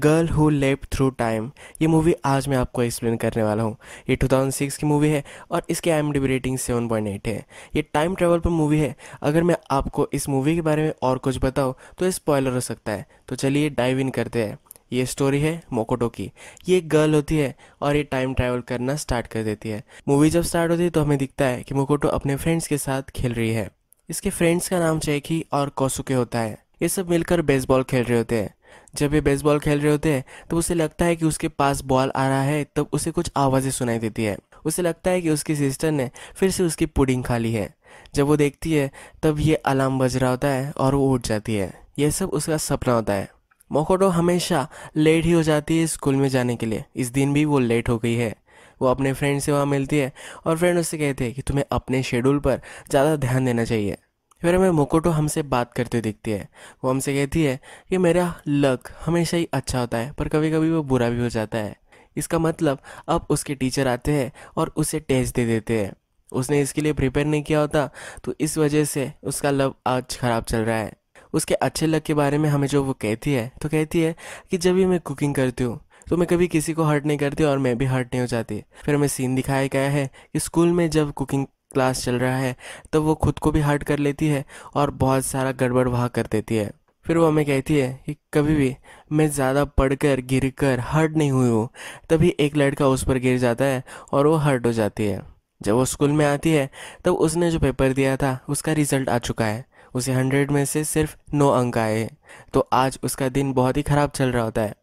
girl who leapt through time ये movie आज मैं आपको एक्सप्लेन करने वाला हूँ ये 2006 की मूवी है और इसके I M rating seven eight है ये टाइम ट्रेवल पर मूवी है अगर मैं आपको इस मूवी के बारे में और कुछ बताऊँ तो स्पॉयलर हो सकता है तो चलिए डाइव इन करते हैं ये स्टोरी है मोकोटो की ये एक गर्ल होती है और ये टाइम ट्रैवल करना स्टार्ट कर देती है मूवी जब स्टार्ट होती है तो हमें दिखता है कि मोकोटो अपने फ्रेंड्स के साथ खेल रही है इसके फ्रेंड्स का नाम ही और कौसुके होता है ये सब मिलकर बेसबॉल खेल रहे होते हैं जब ये बेसबॉल खेल रहे होते हैं तो उसे लगता है कि उसके पास बॉल आ रहा है तब उसे कुछ आवाज़ें सुनाई देती है उसे लगता है कि उसकी सिस्टर ने फिर से उसकी पुडिंग खा ली है जब वो देखती है तब ये अलार्म बज रहा होता है और वो उठ जाती है यह सब उसका सपना होता है मोकोटो हमेशा लेट ही हो जाती है स्कूल में जाने के लिए इस दिन भी वो लेट हो गई है वो अपने फ्रेंड से वहाँ मिलती है और फ्रेंड उससे कहते हैं कि तुम्हें अपने शेड्यूल पर ज़्यादा ध्यान देना चाहिए फिर हमें मोकोटो हमसे बात करते दिखती है वो हमसे कहती है कि मेरा लक हमेशा ही अच्छा होता है पर कभी कभी वो बुरा भी हो जाता है इसका मतलब अब उसके टीचर आते हैं और उसे टेस्ट दे देते हैं उसने इसके लिए प्रिपेयर नहीं किया होता तो इस वजह से उसका लव आज ख़राब चल रहा है उसके अच्छे लक के बारे में हमें जो वो कहती है तो कहती है कि जब भी मैं कुकिंग करती हूँ तो मैं कभी किसी को हर्ट नहीं करती और मैं भी हर्ट नहीं हो जाती फिर हमें सीन दिखाया गया है कि स्कूल में जब कुकिंग क्लास चल रहा है तो वो खुद को भी हर्ट कर लेती है और बहुत सारा गड़बड़ वहाँ कर देती है फिर वो हमें कहती है कि कभी भी मैं ज़्यादा पढ़कर गिर कर हर्ट नहीं हुई हूँ तभी एक लड़का उस पर गिर जाता है और वो हर्ट हो जाती है जब वो स्कूल में आती है तब उसने जो पेपर दिया था उसका रिजल्ट आ चुका है उसे हंड्रेड में से सिर्फ नौ अंक आए हैं तो आज उसका दिन बहुत ही ख़राब चल रहा होता है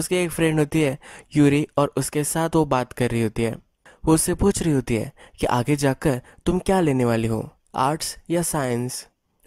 उसकी एक फ्रेंड होती है यूरी और उसके साथ वो बात कर रही होती है वो उससे पूछ रही होती है कि आगे जाकर तुम क्या लेने वाली हो आर्ट्स या साइंस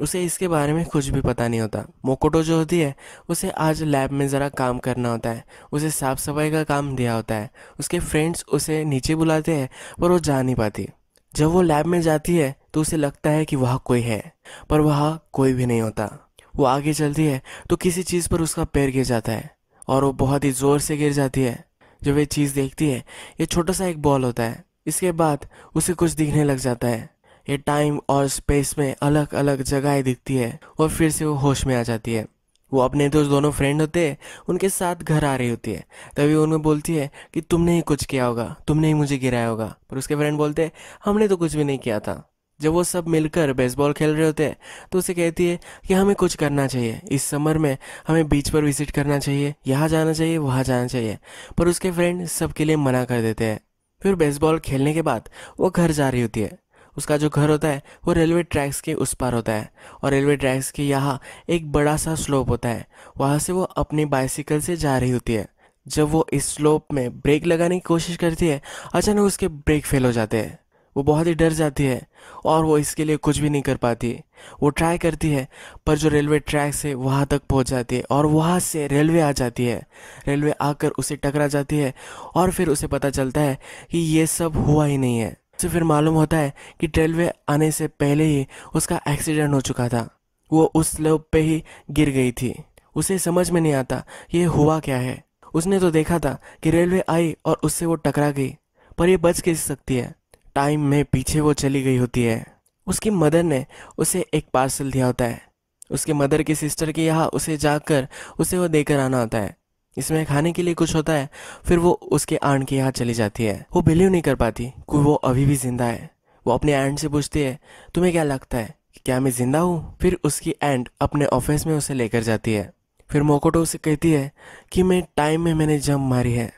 उसे इसके बारे में कुछ भी पता नहीं होता मोकोटो जो होती है उसे आज लैब में ज़रा काम करना होता है उसे साफ सफाई का काम दिया होता है उसके फ्रेंड्स उसे नीचे बुलाते हैं पर वो जा नहीं पाती जब वो लैब में जाती है तो उसे लगता है कि वहाँ कोई है पर वहाँ कोई भी नहीं होता वो आगे चलती है तो किसी चीज़ पर उसका पैर गिर जाता है और वो बहुत ही ज़ोर से गिर जाती है जब ये चीज़ देखती है ये छोटा सा एक बॉल होता है इसके बाद उसे कुछ दिखने लग जाता है ये टाइम और स्पेस में अलग अलग जगहें दिखती है और फिर से वो होश में आ जाती है वो अपने दोस्त दोनों फ्रेंड होते हैं उनके साथ घर आ रही होती है तभी उनमें बोलती है कि तुमने ही कुछ किया होगा तुमने ही मुझे गिराया होगा पर उसके फ्रेंड बोलते हैं हमने तो कुछ भी नहीं किया था जब वो सब मिलकर बेसबॉल खेल रहे होते हैं तो उसे कहती है कि हमें कुछ करना चाहिए इस समर में हमें बीच पर विजिट करना चाहिए यहाँ जाना चाहिए वहाँ जाना चाहिए पर उसके फ्रेंड सबके लिए मना कर देते हैं फिर बेसबॉल खेलने के बाद वो घर जा रही होती है उसका जो घर होता है वो रेलवे ट्रैक्स के उस पार होता है और रेलवे ट्रैक्स के यहाँ एक बड़ा सा स्लोप होता है वहाँ से वो अपनी बाइसिकल से जा रही होती है जब वो इस स्लोप में ब्रेक लगाने की कोशिश करती है अचानक उसके ब्रेक फेल हो जाते हैं वो बहुत ही डर जाती है और वो इसके लिए कुछ भी नहीं कर पाती वो ट्राई करती है पर जो रेलवे ट्रैक से वहाँ तक पहुँच जाती है और वहाँ से रेलवे आ जाती है रेलवे आकर उसे टकरा जाती है और फिर उसे पता चलता है कि ये सब हुआ ही नहीं है उसे फिर मालूम होता है कि रेलवे आने से पहले ही उसका एक्सीडेंट हो चुका था वो उस स्लोप पे ही गिर गई थी उसे समझ में नहीं आता ये हुआ क्या है उसने तो देखा था कि रेलवे आई और उससे वो टकरा गई पर यह बच कैसे सकती है टाइम में पीछे वो चली गई होती है उसकी मदर ने उसे एक पार्सल दिया होता है उसके मदर की सिस्टर के यहाँ उसे जाकर उसे वो देकर आना होता है इसमें खाने के लिए कुछ होता है फिर वो उसके आंट के यहाँ चली जाती है वो बिलीव नहीं कर पाती कि वो अभी भी जिंदा है वो अपने एंड से पूछती है तुम्हें क्या लगता है क्या मैं जिंदा हूँ फिर उसकी एंड अपने ऑफिस में उसे लेकर जाती है फिर मोकोटो उसे कहती है कि मैं टाइम में मैंने जम मारी है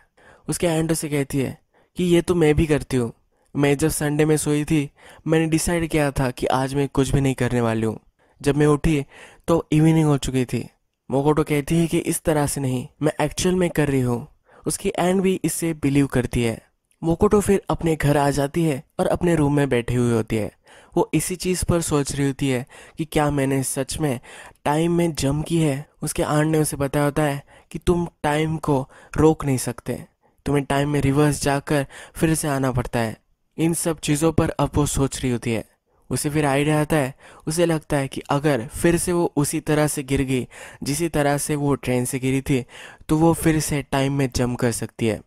उसके एंड उसे कहती है कि ये तो मैं भी करती हूँ मैं जब संडे में सोई थी मैंने डिसाइड किया था कि आज मैं कुछ भी नहीं करने वाली हूँ जब मैं उठी तो इवनिंग हो चुकी थी मोकोटो कहती है कि इस तरह से नहीं मैं एक्चुअल में कर रही हूँ उसकी एंड भी इससे बिलीव करती है मोकोटो फिर अपने घर आ जाती है और अपने रूम में बैठी हुई होती है वो इसी चीज़ पर सोच रही होती है कि क्या मैंने सच में टाइम में जम की है उसके आंट ने उसे बताया होता है कि तुम टाइम को रोक नहीं सकते तुम्हें टाइम में रिवर्स जाकर फिर से आना पड़ता है इन सब चीज़ों पर अब वो सोच रही होती है उसे फिर आइडिया आता है उसे लगता है कि अगर फिर से वो उसी तरह से गिर गई जिसी तरह से वो ट्रेन से गिरी थी तो वो फिर से टाइम में जम कर सकती है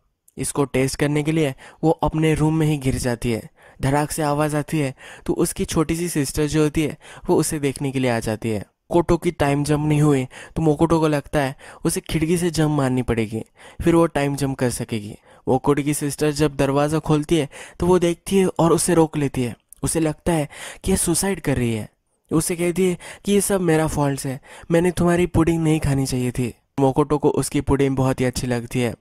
इसको टेस्ट करने के लिए वो अपने रूम में ही गिर जाती है धड़ाक से आवाज़ आती है तो उसकी छोटी सी सिस्टर जो होती है वो उसे देखने के लिए आ जाती है कोटो की टाइम जम नहीं हुई तो मोकोटो को लगता है उसे खिड़की से जम मारनी पड़ेगी फिर वो टाइम जम कर सकेगी वो कुड़ी की सिस्टर जब दरवाज़ा खोलती है तो वो देखती है और उसे रोक लेती है उसे लगता है कि ये सुसाइड कर रही है उसे कहती है कि ये सब मेरा फॉल्ट है मैंने तुम्हारी पुडिंग नहीं खानी चाहिए थी मोकोटो को उसकी पुडिंग बहुत ही अच्छी लगती है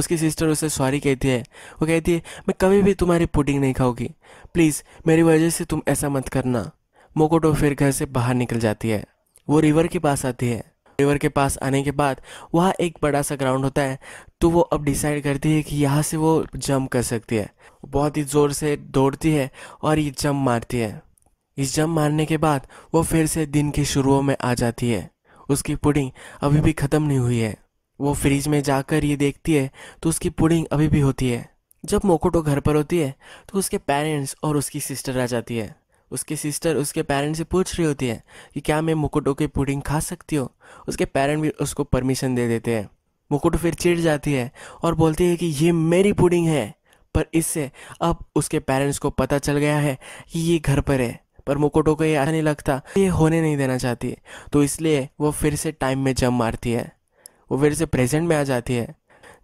उसकी सिस्टर उसे सॉरी कहती है वो कहती है मैं कभी भी तुम्हारी पुडिंग नहीं खाऊंगी प्लीज़ मेरी वजह से तुम ऐसा मत करना मोकोटो फिर घर से बाहर निकल जाती है वो रिवर के पास आती है रिवर के पास आने के बाद वहाँ एक बड़ा सा ग्राउंड होता है तो वो अब डिसाइड करती है कि यहाँ से वो जंप कर सकती है बहुत ही ज़ोर से दौड़ती है और ये जंप मारती है इस जंप मारने के बाद वो फिर से दिन के शुरू में आ जाती है उसकी पुडिंग अभी भी ख़त्म नहीं हुई है वो फ्रिज में जाकर ये देखती है तो उसकी पुडिंग अभी भी होती है जब मोकोटो घर पर होती है तो उसके पेरेंट्स और उसकी सिस्टर आ जाती है उसके सिस्टर उसके पेरेंट्स से पूछ रही होती है कि क्या मैं मुकुटो की पुडिंग खा सकती हूँ उसके पेरेंट भी उसको परमिशन दे देते हैं मुकुटो फिर चिढ़ जाती है और बोलती है कि ये मेरी पुडिंग है पर इससे अब उसके पेरेंट्स को पता चल गया है कि ये घर पर है पर मुकुटो को ये ऐसा नहीं लगता ये होने नहीं देना चाहती तो इसलिए वो फिर से टाइम में जम मारती है वो फिर से प्रेजेंट में आ जाती है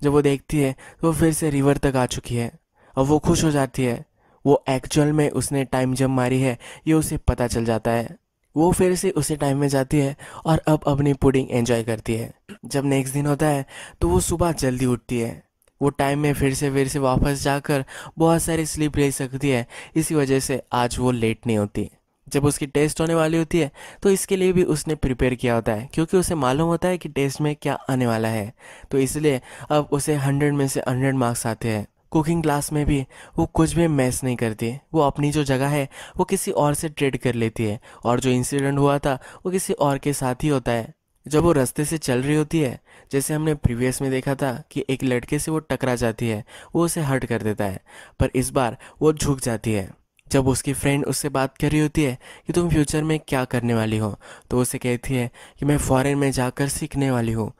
जब वो देखती है तो वो फिर से रिवर तक आ चुकी है और वो खुश हो जाती है वो एक्चुअल में उसने टाइम जम मारी है ये उसे पता चल जाता है वो फिर से उसी टाइम में जाती है और अब अपनी पुडिंग एंजॉय करती है जब नेक्स्ट दिन होता है तो वो सुबह जल्दी उठती है वो टाइम में फिर से फिर से वापस जाकर बहुत सारी स्लीप ले सकती है इसी वजह से आज वो लेट नहीं होती जब उसकी टेस्ट होने वाली होती है तो इसके लिए भी उसने प्रिपेयर किया होता है क्योंकि उसे मालूम होता है कि टेस्ट में क्या आने वाला है तो इसलिए अब उसे हंड्रेड में से हंड्रेड मार्क्स आते हैं कुकिंग क्लास में भी वो कुछ भी मैस नहीं करती वो अपनी जो जगह है वो किसी और से ट्रेड कर लेती है और जो इंसिडेंट हुआ था वो किसी और के साथ ही होता है जब वो रास्ते से चल रही होती है जैसे हमने प्रीवियस में देखा था कि एक लड़के से वो टकरा जाती है वो उसे हर्ट कर देता है पर इस बार वो झुक जाती है जब उसकी फ्रेंड उससे बात कर रही होती है कि तुम फ्यूचर में क्या करने वाली हो तो उसे कहती है कि मैं फॉरेन में जाकर सीखने वाली हूँ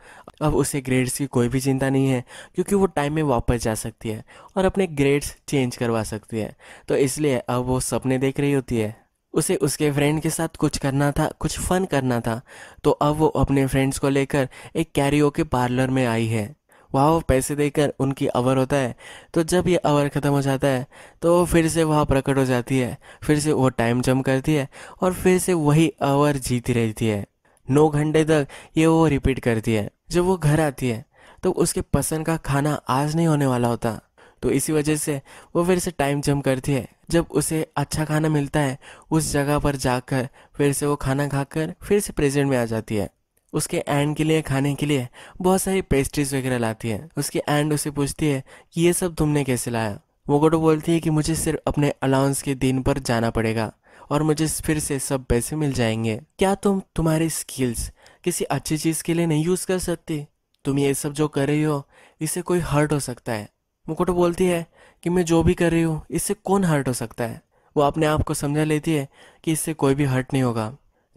अब उसे ग्रेड्स की कोई भी चिंता नहीं है क्योंकि वो टाइम में वापस जा सकती है और अपने ग्रेड्स चेंज करवा सकती है तो इसलिए अब वो सपने देख रही होती है उसे उसके फ्रेंड के साथ कुछ करना था कुछ फन करना था तो अब वो अपने फ्रेंड्स को लेकर एक कैरियो के पार्लर में आई है वहाँ वो पैसे देकर उनकी आवर होता है तो जब ये आवर ख़त्म हो जाता है तो वो फिर से वहाँ प्रकट हो जाती है फिर से वो टाइम जम करती है और फिर से वही आवर जीती रहती है नौ घंटे तक ये वो रिपीट करती है जब वो घर आती है तो उसके पसंद का खाना आज नहीं होने वाला होता तो इसी वजह से वो फिर से टाइम जम करती है जब उसे अच्छा खाना मिलता है उस जगह पर जाकर फिर से वो खाना खाकर फिर से प्रेजेंट में आ जाती है उसके एंड के लिए खाने के लिए बहुत सारी पेस्ट्रीज वगैरह लाती है उसकी एंड उसे पूछती है कि ये सब तुमने कैसे लाया वो गोटो बोलती है कि मुझे सिर्फ अपने अलाउंस के दिन पर जाना पड़ेगा और मुझे फिर से सब पैसे मिल जाएंगे क्या तुम तुम्हारे स्किल्स किसी अच्छी चीज़ के लिए नहीं यूज़ कर सकती तुम ये सब जो कर रही हो इससे कोई हर्ट हो सकता है मुकुट बोलती है कि मैं जो भी कर रही हूँ इससे कौन हर्ट हो सकता है वो अपने आप को समझा लेती है कि इससे कोई भी हर्ट नहीं होगा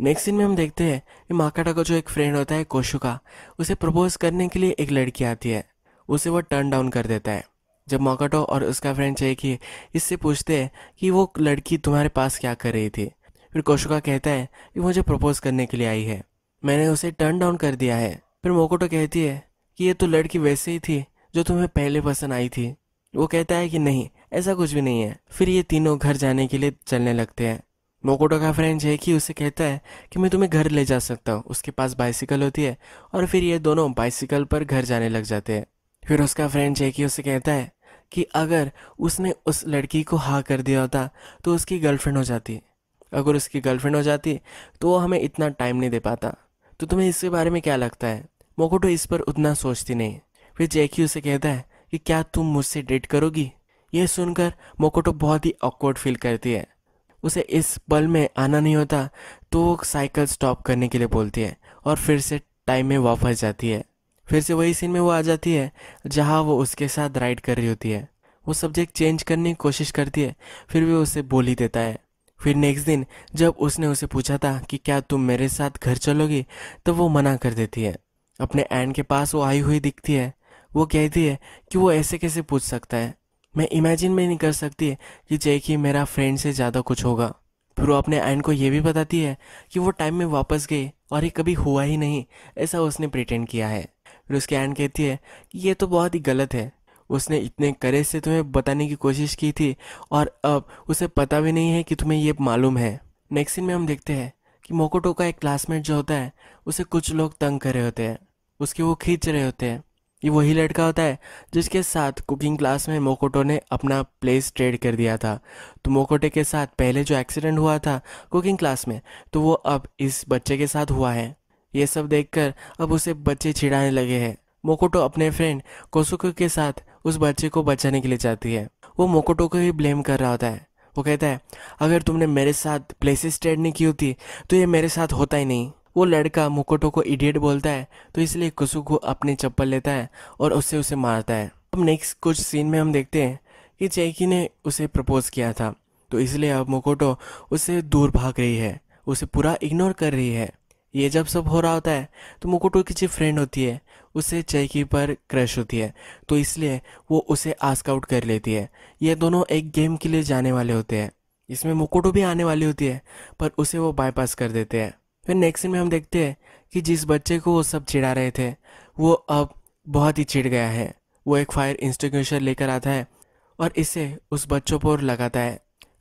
नेक्स्ट सीन में हम देखते हैं कि माकाटा का जो एक फ्रेंड होता है कोशु का उसे प्रपोज करने के लिए एक लड़की आती है उसे वो टर्न डाउन कर देता है जब मोकाटो तो और उसका फ्रेंड चेकी इससे पूछते हैं कि वो लड़की तुम्हारे पास क्या कर रही थी फिर कोशुका कहता है कि मुझे प्रपोज करने के लिए आई है मैंने उसे टर्न डाउन कर दिया है फिर मोकोटो कहती है कि ये तो लड़की वैसे ही थी जो तुम्हें पहले पसंद आई थी वो कहता है कि नहीं ऐसा कुछ भी नहीं है फिर ये तीनों घर जाने के लिए चलने लगते हैं मोकोटो का फ्रेंड कि उसे कहता है कि मैं तुम्हें घर ले जा सकता हूँ उसके पास बाइसिकल होती है और फिर ये दोनों बाइसिकल पर घर जाने लग जाते हैं फिर उसका फ्रेंड जैकी उसे कहता है कि अगर उसने उस लड़की को हा कर दिया होता तो उसकी गर्लफ्रेंड हो जाती अगर उसकी गर्लफ्रेंड हो जाती तो वो हमें इतना टाइम नहीं दे पाता तो तुम्हें इसके बारे में क्या लगता है मोकोटो तो इस पर उतना सोचती नहीं फिर जैकी उसे कहता है कि क्या तुम मुझसे डेट करोगी यह सुनकर मोकोटो तो बहुत ही ऑकवर्ड फील करती है उसे इस पल में आना नहीं होता तो वो साइकिल स्टॉप करने के लिए बोलती है और फिर से टाइम में वापस जाती है फिर से वही सीन में वो आ जाती है जहाँ वो उसके साथ राइड कर रही होती है वो सब्जेक्ट चेंज करने की कोशिश करती है फिर भी उसे बोल ही देता है फिर नेक्स्ट दिन जब उसने उसे पूछा था कि क्या तुम मेरे साथ घर चलोगी तो वो मना कर देती है अपने एंड के पास वो आई हुई दिखती है वो कहती है कि वो ऐसे कैसे पूछ सकता है मैं इमेजिन में नहीं कर सकती कि जय ही मेरा फ्रेंड से ज़्यादा कुछ होगा फिर वो अपने एंड को ये भी बताती है कि वो टाइम में वापस गई और ये कभी हुआ ही नहीं ऐसा उसने प्रिटेंड किया है फिर उसकी एंड कहती है कि ये तो बहुत ही गलत है उसने इतने करेज से तुम्हें बताने की कोशिश की थी और अब उसे पता भी नहीं है कि तुम्हें ये मालूम है नेक्स्ट सीन में हम देखते हैं कि मोकोटो का एक क्लासमेट जो होता है उसे कुछ लोग तंग कर रहे होते हैं उसके वो खींच रहे होते हैं ये वही लड़का होता है जिसके साथ कुकिंग क्लास में मोकोटो ने अपना प्लेस ट्रेड कर दिया था तो मोकोटे के साथ पहले जो एक्सीडेंट हुआ था कुकिंग क्लास में तो वो अब इस बच्चे के साथ हुआ है ये सब देखकर अब उसे बच्चे छिड़ाने लगे हैं मोकोटो अपने फ्रेंड कोसुको के साथ उस बच्चे को बचाने के लिए जाती है वो मोकोटो को ही ब्लेम कर रहा होता है वो कहता है अगर तुमने मेरे साथ प्लेसेस ट्रेड नहीं की होती तो ये मेरे साथ होता ही नहीं वो लड़का मुकोटो को इडियट बोलता है तो इसलिए कुसुक को अपनी चप्पल लेता है और उससे उसे मारता है अब नेक्स्ट कुछ सीन में हम देखते हैं कि चैकी ने उसे प्रपोज किया था तो इसलिए अब मुकोटो उससे दूर भाग रही है उसे पूरा इग्नोर कर रही है ये जब सब हो रहा होता है तो मुकुटो की जो फ्रेंड होती है उसे चैकी पर क्रश होती है तो इसलिए वो उसे आस्क आउट कर लेती है ये दोनों एक गेम के लिए जाने वाले होते हैं इसमें मुकुटो भी आने वाली होती है पर उसे वो बाईपास कर देते हैं फिर नेक्स्ट में हम देखते हैं कि जिस बच्चे को वो सब चिढ़ा रहे थे वो अब बहुत ही चिढ़ गया है वो एक फायर इंस्टिंग्विशर लेकर आता है और इसे उस बच्चों पर लगाता है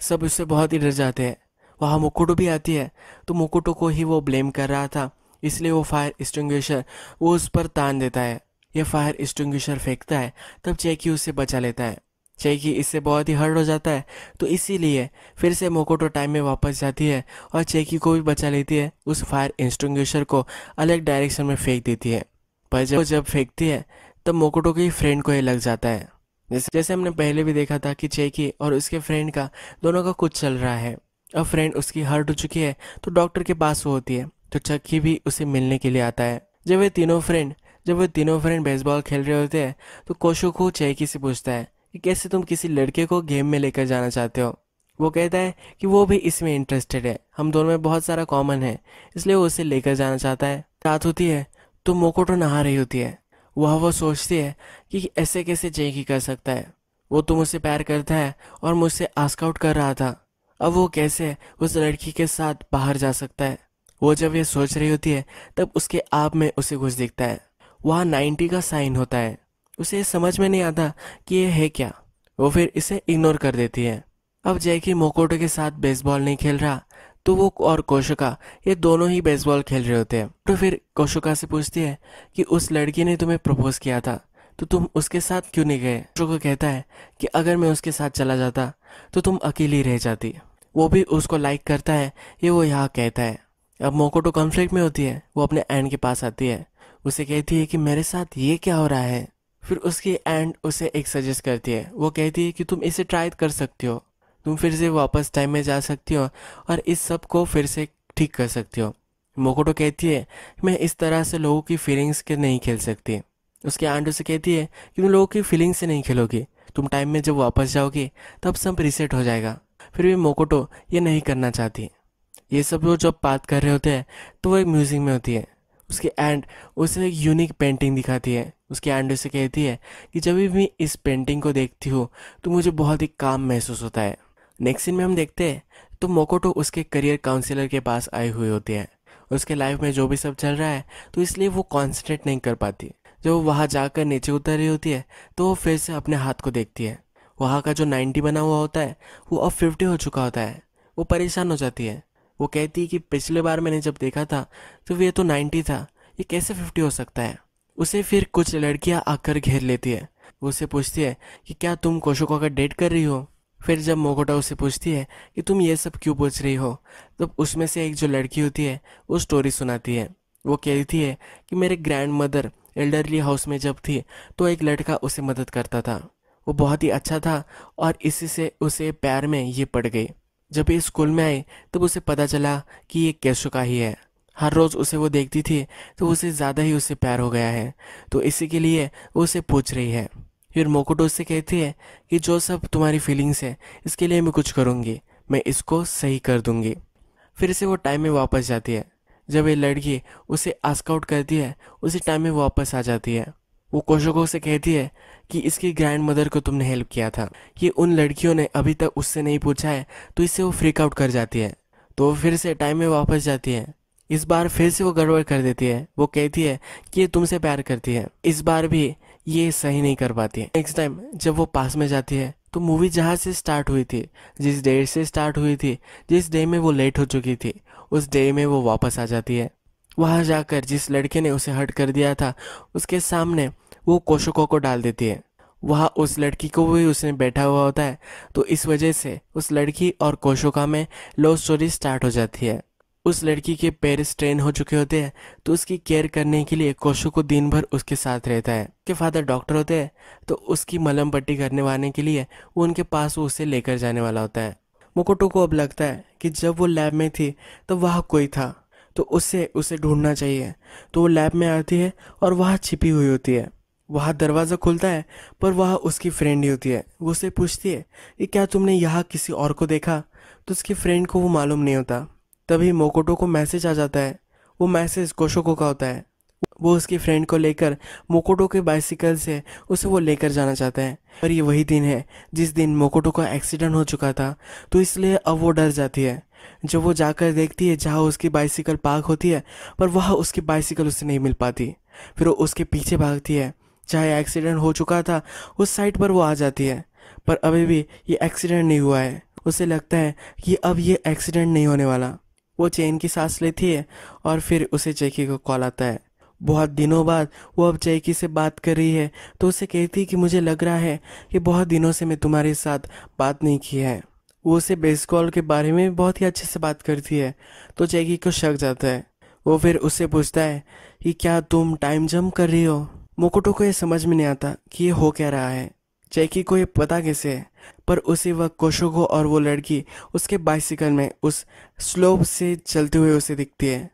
सब उससे बहुत ही डर जाते हैं वहाँ मुकुटो भी आती है तो मुकुटो को ही वो ब्लेम कर रहा था इसलिए वो फायर एक्सटिंग्विशर वो उस पर तान देता है यह फायर एक्सटिंग्विशर फेंकता है तब चैकी उसे बचा लेता है चैकी इससे बहुत ही हर्ट हो जाता है तो इसीलिए फिर से मोकोटो टाइम में वापस जाती है और चैकी को भी बचा लेती है उस फायर एक्सटिंग्विशर को अलग डायरेक्शन में फेंक देती है पर जब जब फेंकती है तब मोकोटो के फ्रेंड को ये लग जाता है जैसे जैसे हमने पहले भी देखा था कि चैकी और उसके फ्रेंड का दोनों का कुछ चल रहा है और फ्रेंड उसकी हर्ट हो चुकी है तो डॉक्टर के पास वो होती है तो चक्की भी उसे मिलने के लिए आता है जब वे तीनों फ्रेंड जब वे तीनों फ्रेंड बेसबॉल खेल रहे होते हैं तो कोशोको चैकी से पूछता है कि कैसे तुम किसी लड़के को गेम में लेकर जाना चाहते हो वो कहता है कि वो भी इसमें इंटरेस्टेड है हम दोनों में बहुत सारा कॉमन है इसलिए वो उसे लेकर जाना चाहता है रात होती है तो मोकोटो नहा रही होती है वह वो सोचती है कि ऐसे कैसे चैकी कर सकता है वो तुम उसे प्यार करता है और मुझसे आउट कर रहा था अब वो कैसे उस लड़की के साथ बाहर जा सकता है वो जब ये सोच रही होती है तब उसके आप में उसे कुछ दिखता है वहाँ नाइन्टी का साइन होता है उसे समझ में नहीं आता कि ये है क्या वो फिर इसे इग्नोर कर देती है अब जैकी मोकोटो के साथ बेसबॉल नहीं खेल रहा तो वो और कोशिका ये दोनों ही बेसबॉल खेल रहे होते हैं तो फिर कोशिका से पूछती है कि उस लड़की ने तुम्हें प्रपोज किया था तो तुम उसके साथ क्यों नहीं गए को कहता है कि अगर मैं उसके साथ चला जाता तो तुम अकेली रह जाती वो भी उसको लाइक करता है ये वो यहाँ कहता है अब मोकोटो कॉन्फ्लिक्ट में होती है वो अपने एंड के पास आती है उसे कहती है कि मेरे साथ ये क्या हो रहा है फिर उसकी एंड उसे एक सजेस्ट करती है वो कहती है कि तुम इसे ट्राई कर सकती हो तुम फिर से वापस टाइम में जा सकती हो और इस सब को फिर से ठीक कर सकती हो मोकोटो कहती है मैं इस तरह से लोगों की फीलिंग्स के नहीं खेल सकती उसके एंड उसे कहती है कि तुम लोगों की फीलिंग्स से नहीं खेलोगी तुम टाइम में जब वापस जाओगी तब सब रिसेट हो जाएगा फिर भी मोकोटो ये नहीं करना चाहती ये सब लोग जब बात कर रहे होते हैं तो वो एक म्यूजिक में होती है उसके एंड उसे एक यूनिक पेंटिंग दिखाती है उसके एंड उसे कहती है कि जब भी मैं इस पेंटिंग को देखती हूँ तो मुझे बहुत ही काम महसूस होता है नेक्स्ट सीन में हम देखते हैं तो मोकोटो उसके करियर काउंसिलर के पास आई हुई होती है उसके लाइफ में जो भी सब चल रहा है तो इसलिए वो कॉन्सेंट्रेट नहीं कर पाती जब वो वहाँ जाकर नीचे उतर रही होती है तो वो फिर से अपने हाथ को देखती है वहाँ का जो नाइन्टी बना हुआ होता है वो अब फिफ्टी हो चुका होता है वो परेशान हो जाती है वो कहती है कि पिछले बार मैंने जब देखा था तो ये तो नाइन्टी था ये कैसे फिफ्टी हो सकता है उसे फिर कुछ लड़कियाँ आकर घेर लेती है वो उसे पूछती है कि क्या तुम कोशोको का डेट कर रही हो फिर जब मोगोटा उसे पूछती है कि तुम ये सब क्यों पूछ रही हो तब तो उसमें से एक जो लड़की होती है वो स्टोरी सुनाती है वो कहती है कि मेरे ग्रैंड मदर एल्डरली हाउस में जब थी तो एक लड़का उसे मदद करता था वो बहुत ही अच्छा था और इसी से उसे पैर में ये पड़ गई जब ये स्कूल में आई तब उसे पता चला कि ये कैशो का ही है हर रोज़ उसे वो देखती थी तो उसे ज़्यादा ही उसे प्यार हो गया है तो इसी के लिए वो उसे पूछ रही है फिर मोकोटो उससे कहती है कि जो सब तुम्हारी फीलिंग्स है इसके लिए मैं कुछ करूँगी मैं इसको सही कर दूँगी फिर से वो टाइम में वापस जाती है जब ये लड़की उसे आस्कआउट करती है उसी टाइम में वापस आ जाती है वो कोशोको से कहती है कि इसकी ग्रैंड मदर को तुमने हेल्प किया था ये उन लड़कियों ने अभी तक उससे नहीं पूछा है तो इससे वो फ्रिक आउट कर जाती है तो वो फिर से टाइम में वापस जाती है इस बार फिर से वो गड़बड़ कर देती है वो कहती है कि ये तुमसे प्यार करती है इस बार भी ये सही नहीं कर पाती है नेक्स्ट टाइम जब वो पास में जाती है तो मूवी जहाँ से स्टार्ट हुई थी जिस डेट से स्टार्ट हुई थी जिस डे में वो लेट हो चुकी थी उस डे में वो वापस आ जाती है वहाँ जाकर जिस लड़के ने उसे हट कर दिया था उसके सामने वो कोशकों को डाल देती है वहाँ उस लड़की को भी उसने बैठा हुआ होता है तो इस वजह से उस लड़की और कोशोका में लव स्टोरी स्टार्ट हो जाती है उस लड़की के पैर स्ट्रेन हो चुके होते हैं तो उसकी केयर करने के लिए कोशो को दिन भर उसके साथ रहता है उसके फादर डॉक्टर होते हैं तो उसकी मलम पट्टी करने वाने के लिए वो उनके पास वो उसे लेकर जाने वाला होता है मुकोटो को अब लगता है कि जब वो लैब में थी तब तो वहाँ कोई था तो उससे उसे ढूंढना चाहिए तो वो लैब में आती है और वहाँ छिपी हुई होती है वहाँ दरवाज़ा खुलता है पर वह उसकी फ्रेंड ही होती है वो उसे पूछती है कि क्या तुमने यहाँ किसी और को देखा तो उसकी फ्रेंड को वो मालूम नहीं होता तभी मोकोटो को मैसेज आ जाता है वो मैसेज कोशोको का होता है वो उसकी फ्रेंड को लेकर मोकोटो के बाइसिकल से उसे वो लेकर जाना चाहता है पर ये वही दिन है जिस दिन मोकोटो का एक्सीडेंट हो चुका था तो इसलिए अब वो डर जाती है जब वो जाकर देखती है जहाँ उसकी बाइसिकल पार्क होती है पर वह उसकी बाइसिकल उसे नहीं मिल पाती फिर वो उसके पीछे भागती है चाहे एक्सीडेंट हो चुका था उस साइड पर वो आ जाती है पर अभी भी ये एक्सीडेंट नहीं हुआ है उसे लगता है कि अब ये एक्सीडेंट नहीं होने वाला वो चैन की सांस लेती है और फिर उसे चैकी को कॉल आता है बहुत दिनों बाद वो अब चैकी से बात कर रही है तो उसे कहती है कि मुझे लग रहा है कि बहुत दिनों से मैं तुम्हारे साथ बात नहीं की है वो उसे बेसबॉल के बारे में बहुत ही अच्छे से बात करती है तो जैकी को शक जाता है वो फिर उससे पूछता है कि क्या तुम टाइम जम्प कर रही हो मोकोटो को यह समझ में नहीं आता कि ये हो क्या रहा है जैकी को ये पता कैसे है पर उसी वक्त कोशोको और वो लड़की उसके बाइसिकल में उस स्लोप से चलते हुए उसे दिखती है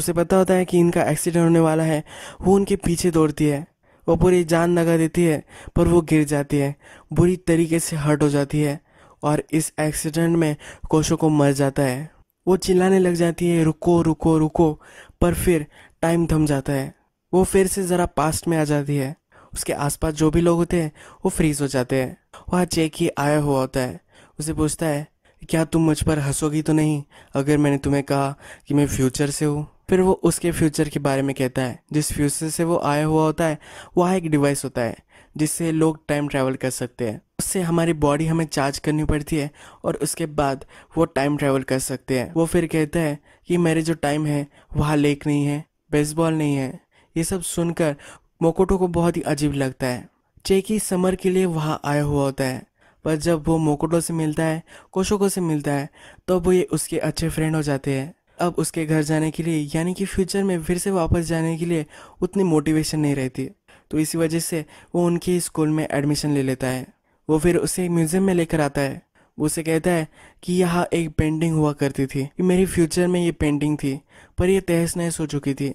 उसे पता होता है कि इनका एक्सीडेंट होने वाला है वो उनके पीछे दौड़ती है वो पूरी जान लगा देती है पर वो गिर जाती है बुरी तरीके से हर्ट हो जाती है और इस एक्सीडेंट में कोशो को मर जाता है वो चिल्लाने लग जाती है रुको रुको रुको पर फिर टाइम थम जाता है वो फिर से ज़रा पास्ट में आ जाती है उसके आसपास जो भी लोग होते हैं वो फ्रीज हो जाते हैं वहाँ चेक ही आया हुआ होता है उसे पूछता है क्या तुम मुझ पर हंसोगी तो नहीं अगर मैंने तुम्हें कहा कि मैं फ्यूचर से हूँ फिर वो उसके फ्यूचर के बारे में कहता है जिस फ्यूचर से वो आया हुआ होता है वह एक डिवाइस होता है जिससे लोग टाइम ट्रैवल कर सकते हैं उससे हमारी बॉडी हमें चार्ज करनी पड़ती है और उसके बाद वो टाइम ट्रैवल कर सकते हैं वो फिर कहता है कि मेरे जो टाइम है वहाँ लेक नहीं है बेसबॉल नहीं है ये सब सुनकर मोकोटो को बहुत ही अजीब लगता है चेकी समर के लिए वहाँ आया हुआ होता है पर जब वो मोकोटो से मिलता है कोशोको से मिलता है तो वो ये उसके अच्छे फ्रेंड हो जाते हैं अब उसके घर जाने के लिए यानी कि फ्यूचर में फिर से वापस जाने के लिए उतनी मोटिवेशन नहीं रहती तो इसी वजह से वो उनके स्कूल में एडमिशन ले लेता है वो फिर उसे म्यूजियम में लेकर आता है वो उसे कहता है कि यहाँ एक पेंटिंग हुआ करती थी कि मेरी फ्यूचर में ये पेंटिंग थी पर यह तहस नहस हो चुकी थी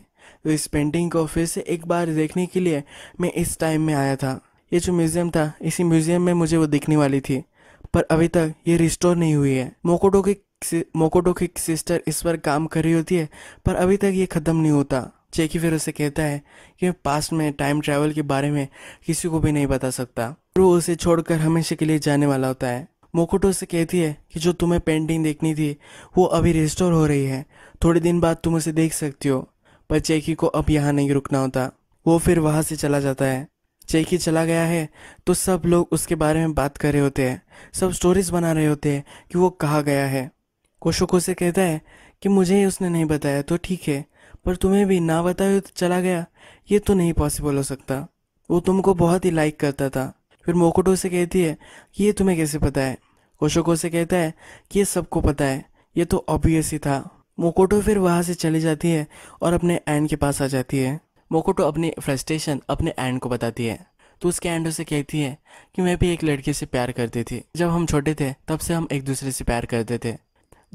तो इस पेंटिंग को फिर से एक बार देखने के लिए मैं इस टाइम में आया था ये जो म्यूज़ियम था इसी म्यूज़ियम में मुझे वो दिखने वाली थी पर अभी तक ये रिस्टोर नहीं हुई है मोकोटो की मोकोटो की सिस्टर इस पर काम कर रही होती है पर अभी तक ये ख़त्म नहीं होता चेकी फिर उसे कहता है कि पास्ट में टाइम ट्रैवल के बारे में किसी को भी नहीं बता सकता वो उसे छोड़कर हमेशा के लिए जाने वाला होता है मोकोटो से कहती है कि जो तुम्हें पेंटिंग देखनी थी वो अभी रिस्टोर हो रही है थोड़े दिन बाद तुम उसे देख सकती हो पर चेकी को अब यहाँ नहीं रुकना होता वो फिर वहाँ से चला जाता है चेकी चला गया है तो सब लोग उसके बारे में बात कर रहे होते हैं सब स्टोरीज बना रहे होते हैं कि वो कहाँ गया है कोशोको से कहता है कि मुझे ही उसने नहीं बताया तो ठीक है पर तुम्हें भी ना बताए तो चला गया ये तो नहीं पॉसिबल हो सकता वो तुमको बहुत ही लाइक करता था फिर मोकोटो से कहती है कि ये तुम्हें कैसे पता है कोशोको से कहता है कि ये सबको पता है ये तो ऑब्वियस ही था मोकोटो फिर वहाँ से चली जाती है और अपने एंड के पास आ जाती है मोकोटो अपनी फ्रस्ट्रेशन अपने एंड को बताती है तो उसके एंड उसे कहती है कि मैं भी एक लड़के से प्यार करती थी जब हम छोटे थे तब से हम एक दूसरे से प्यार करते थे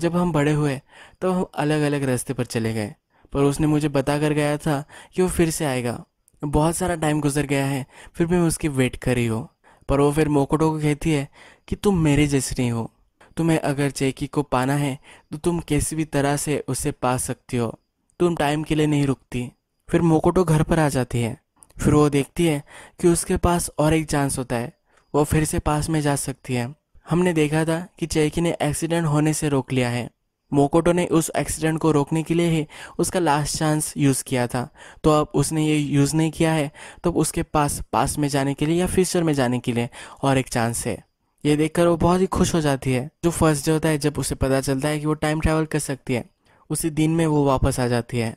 जब हम बड़े हुए तब तो हम अलग अलग रास्ते पर चले गए पर उसने मुझे बता कर गया था कि वो फिर से आएगा बहुत सारा टाइम गुजर गया है फिर भी मैं उसकी वेट कर रही हूँ पर वो फिर मोकोटो को कहती है कि तुम मेरे जैसे नहीं हो तुम्हें अगर चेकी को पाना है तो तुम किसी भी तरह से उसे पा सकती हो तुम टाइम के लिए नहीं रुकती फिर मोकोटो घर पर आ जाती है फिर वो देखती है कि उसके पास और एक चांस होता है वो फिर से पास में जा सकती है हमने देखा था कि चेकी ने एक्सीडेंट होने से रोक लिया है मोकोटो ने उस एक्सीडेंट को रोकने के लिए ही उसका लास्ट चांस यूज़ किया था तो अब उसने ये यूज़ नहीं किया है तो उसके पास पास में जाने के लिए या फ्यूचर में जाने के लिए और एक चांस है ये देखकर वो बहुत ही खुश हो जाती है जो फर्स्ट डे होता है जब उसे पता चलता है कि वो टाइम ट्रैवल कर सकती है उसी दिन में वो वापस आ जाती है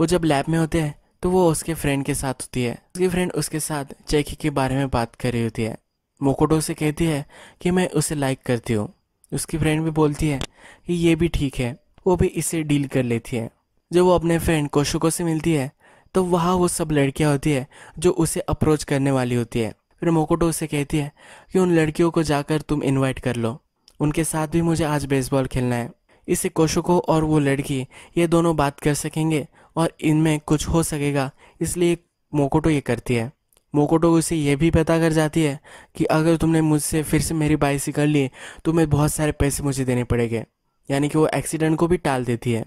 वो जब लैब में होते हैं तो वो उसके फ्रेंड के साथ होती है उसकी फ्रेंड उसके साथ चेकी के बारे में बात कर रही होती है मोकोटो से कहती है कि मैं उसे लाइक करती हूँ उसकी फ्रेंड भी बोलती है कि ये भी ठीक है वो भी इसे डील कर लेती है जब वो अपने फ्रेंड कोशुको से मिलती है तो वहाँ वो सब लड़कियाँ होती है जो उसे अप्रोच करने वाली होती है फिर मोकोटो उसे कहती है कि उन लड़कियों को जाकर तुम इन्वाइट कर लो उनके साथ भी मुझे आज बेसबॉल खेलना है इससे कोशुको और वो लड़की ये दोनों बात कर सकेंगे और इनमें कुछ हो सकेगा इसलिए मोकोटो ये करती है मोकोटो उसे यह भी पता कर जाती है कि अगर तुमने मुझसे फिर से मेरी बाइसी कर ली तो मैं बहुत सारे पैसे मुझे देने पड़ेंगे यानी कि वो एक्सीडेंट को भी टाल देती है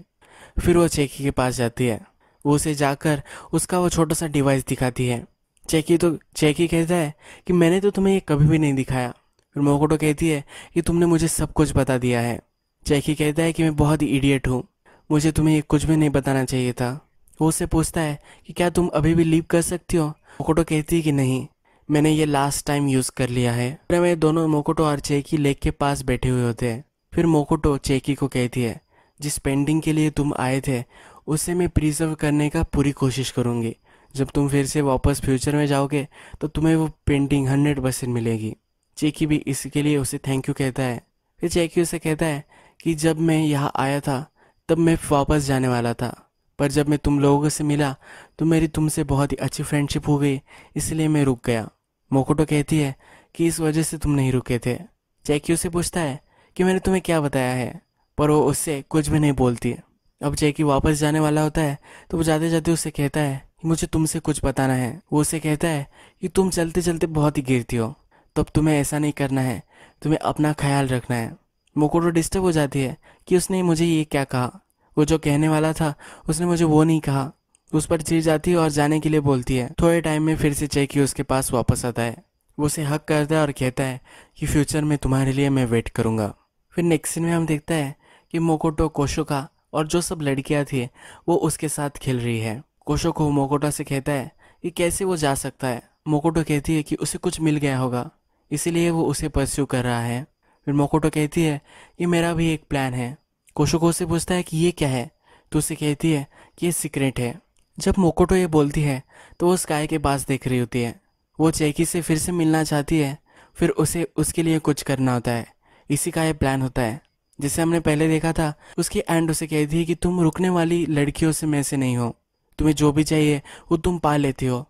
फिर वो चेकी के पास जाती है वो उसे जाकर उसका वो छोटा सा डिवाइस दिखाती है चेकी तो चेकी कहता है कि मैंने तो तुम्हें ये कभी भी नहीं दिखाया फिर मोकोटो कहती है कि तुमने मुझे सब कुछ बता दिया है चेकी कहता है कि मैं बहुत ही इडियट हूँ मुझे तुम्हें ये कुछ भी नहीं बताना चाहिए था वो उससे पूछता है कि क्या तुम अभी भी लीव कर सकती हो मोकोटो कहती है कि नहीं मैंने ये लास्ट टाइम यूज़ कर लिया है फिर हमें दोनों मोकोटो और चेकी लेक के पास बैठे हुए होते हैं फिर मोकोटो चेकी को कहती है जिस पेंटिंग के लिए तुम आए थे उसे मैं प्रिजर्व करने का पूरी कोशिश करूँगी जब तुम फिर से वापस फ्यूचर में जाओगे तो तुम्हें वो पेंटिंग हंड्रेड परसेंट मिलेगी चेकी भी इसके लिए उसे थैंक यू कहता है फिर चेकी उसे कहता है कि जब मैं यहाँ आया था तब मैं वापस जाने वाला था पर जब मैं तुम लोगों से मिला तो मेरी तुमसे बहुत ही अच्छी फ्रेंडशिप हो गई इसलिए मैं रुक गया मोकोटो कहती है कि इस वजह से तुम नहीं रुके थे जैकी उसे पूछता है कि मैंने तुम्हें क्या बताया है पर वो उससे कुछ भी नहीं बोलती अब जैकी वापस जाने वाला होता है तो वो जाते जाते उससे कहता है कि मुझे तुमसे कुछ बताना है वो उसे कहता है कि तुम चलते चलते बहुत ही गिरती हो तब तुम्हें ऐसा नहीं करना है तुम्हें अपना ख्याल रखना है मोकोटो डिस्टर्ब हो जाती है कि उसने मुझे ये क्या कहा वो जो कहने वाला था उसने मुझे वो नहीं कहा उस पर चिर जाती है और जाने के लिए बोलती है थोड़े टाइम में फिर से चेक ही उसके पास वापस आता है वो उसे हक करता है और कहता है कि फ्यूचर में तुम्हारे लिए मैं वेट करूँगा फिर नेक्स्ट सीन में हम देखते हैं कि मोकोटो कोशोका और जो सब लड़कियाँ थी वो उसके साथ खेल रही है कोशो को से कहता है कि कैसे वो जा सकता है मोकोटो कहती है कि उसे कुछ मिल गया होगा इसीलिए वो उसे परस्यू कर रहा है फिर मोकोटो कहती है कि मेरा भी एक प्लान है कोशोको से पूछता है कि ये क्या है तो उसे कहती है कि ये सीक्रेट है जब मोकोटो ये बोलती है तो वो स्काई के पास देख रही होती है वो चैकी से फिर से मिलना चाहती है फिर उसे उसके लिए कुछ करना होता है इसी का ये प्लान होता है जिसे हमने पहले देखा था उसकी एंड उसे कहती है कि तुम रुकने वाली लड़कियों से मैं से नहीं हो तुम्हें जो भी चाहिए वो तुम पा लेती हो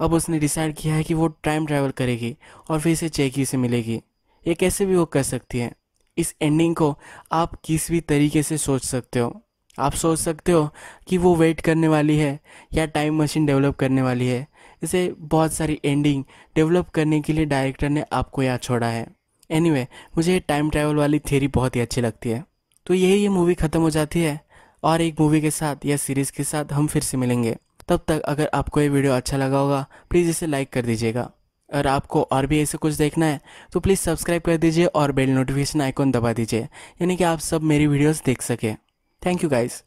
अब उसने डिसाइड किया है कि वो टाइम ट्रैवल करेगी और फिर इसे चेकी से मिलेगी ये कैसे भी वो कर सकती है इस एंडिंग को आप किस भी तरीके से सोच सकते हो आप सोच सकते हो कि वो वेट करने वाली है या टाइम मशीन डेवलप करने वाली है इसे बहुत सारी एंडिंग डेवलप करने के लिए डायरेक्टर ने आपको याद छोड़ा है एनीवे anyway, मुझे टाइम ट्रैवल वाली थ्योरी बहुत ही अच्छी लगती है तो यही ये मूवी ख़त्म हो जाती है और एक मूवी के साथ या सीरीज़ के साथ हम फिर से मिलेंगे तब तक अगर आपको ये वीडियो अच्छा लगा होगा प्लीज़ इसे लाइक कर दीजिएगा अगर आपको और भी ऐसे कुछ देखना है तो प्लीज़ सब्सक्राइब कर दीजिए और बेल नोटिफिकेशन आइकॉन दबा दीजिए यानी कि आप सब मेरी वीडियोस देख सकें थैंक यू गाइज़